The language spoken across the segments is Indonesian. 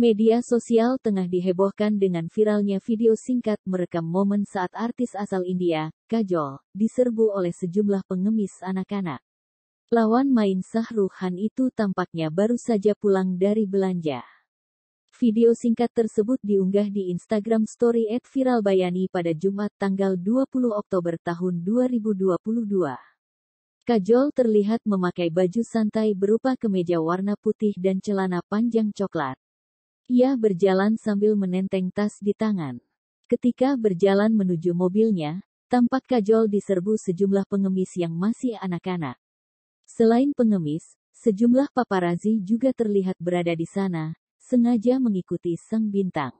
Media sosial tengah dihebohkan dengan viralnya video singkat merekam momen saat artis asal India, Kajol, diserbu oleh sejumlah pengemis anak-anak. Lawan main Sahruhan itu tampaknya baru saja pulang dari belanja. Video singkat tersebut diunggah di Instagram story at Viral Bayani pada Jumat tanggal 20 Oktober tahun 2022. Kajol terlihat memakai baju santai berupa kemeja warna putih dan celana panjang coklat ia berjalan sambil menenteng tas di tangan. Ketika berjalan menuju mobilnya, tampak kajol diserbu sejumlah pengemis yang masih anak-anak. Selain pengemis, sejumlah paparazi juga terlihat berada di sana, sengaja mengikuti sang bintang.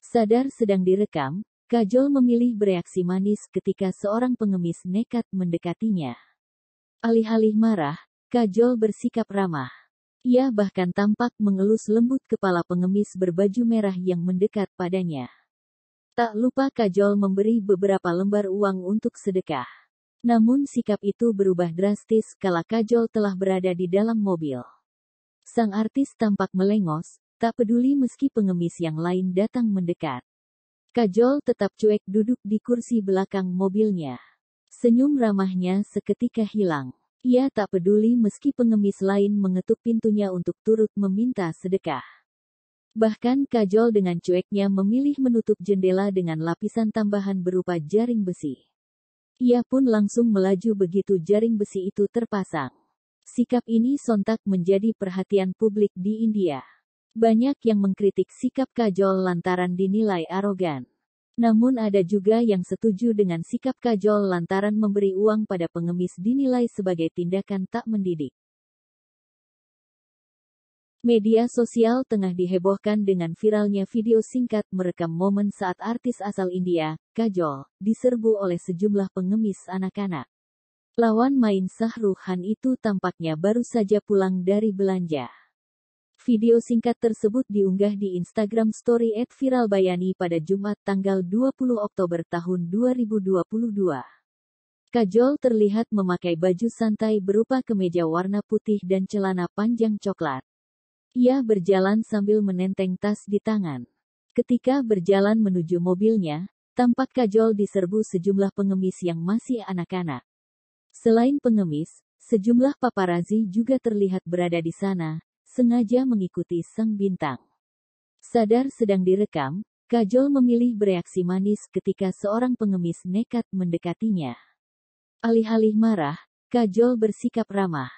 Sadar sedang direkam, Kajol memilih bereaksi manis ketika seorang pengemis nekat mendekatinya. Alih-alih marah, Kajol bersikap ramah. Ia bahkan tampak mengelus lembut kepala pengemis berbaju merah yang mendekat padanya. Tak lupa Kajol memberi beberapa lembar uang untuk sedekah. Namun sikap itu berubah drastis kala Kajol telah berada di dalam mobil. Sang artis tampak melengos, tak peduli meski pengemis yang lain datang mendekat. Kajol tetap cuek duduk di kursi belakang mobilnya. Senyum ramahnya seketika hilang. Ia tak peduli meski pengemis lain mengetuk pintunya untuk turut meminta sedekah. Bahkan Kajol dengan cueknya memilih menutup jendela dengan lapisan tambahan berupa jaring besi. Ia pun langsung melaju begitu jaring besi itu terpasang. Sikap ini sontak menjadi perhatian publik di India. Banyak yang mengkritik sikap Kajol lantaran dinilai arogan. Namun ada juga yang setuju dengan sikap kajol lantaran memberi uang pada pengemis dinilai sebagai tindakan tak mendidik. Media sosial tengah dihebohkan dengan viralnya video singkat merekam momen saat artis asal India, Kajol, diserbu oleh sejumlah pengemis anak-anak. Lawan main Sahruhan itu tampaknya baru saja pulang dari belanja. Video singkat tersebut diunggah di Instagram Story at Viral Bayani pada Jumat tanggal 20 Oktober tahun 2022. Kajol terlihat memakai baju santai berupa kemeja warna putih dan celana panjang coklat. Ia berjalan sambil menenteng tas di tangan. Ketika berjalan menuju mobilnya, tampak Kajol diserbu sejumlah pengemis yang masih anak-anak. Selain pengemis, sejumlah paparazi juga terlihat berada di sana, sengaja mengikuti sang bintang. Sadar sedang direkam, Kajol memilih bereaksi manis ketika seorang pengemis nekat mendekatinya. Alih-alih marah, Kajol bersikap ramah.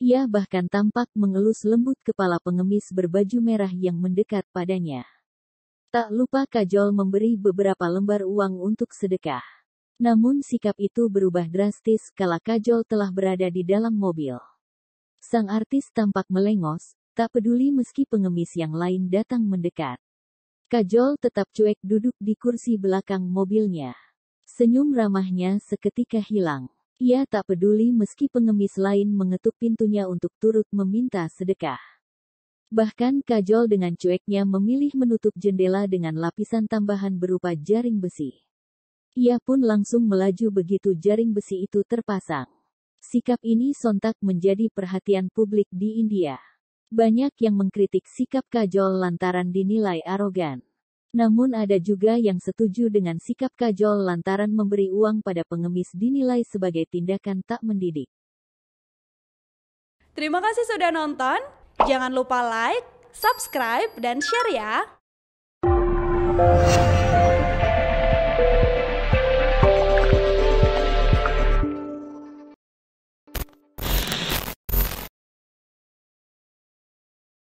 Ia bahkan tampak mengelus lembut kepala pengemis berbaju merah yang mendekat padanya. Tak lupa Kajol memberi beberapa lembar uang untuk sedekah. Namun sikap itu berubah drastis kala Kajol telah berada di dalam mobil. Sang artis tampak melengos, tak peduli meski pengemis yang lain datang mendekat. Kajol tetap cuek duduk di kursi belakang mobilnya. Senyum ramahnya seketika hilang. Ia tak peduli meski pengemis lain mengetuk pintunya untuk turut meminta sedekah. Bahkan Kajol dengan cueknya memilih menutup jendela dengan lapisan tambahan berupa jaring besi. Ia pun langsung melaju begitu jaring besi itu terpasang. Sikap ini sontak menjadi perhatian publik di India. Banyak yang mengkritik sikap Kajol lantaran dinilai arogan. Namun ada juga yang setuju dengan sikap Kajol lantaran memberi uang pada pengemis dinilai sebagai tindakan tak mendidik. Terima kasih sudah nonton. Jangan lupa like, subscribe, dan share ya.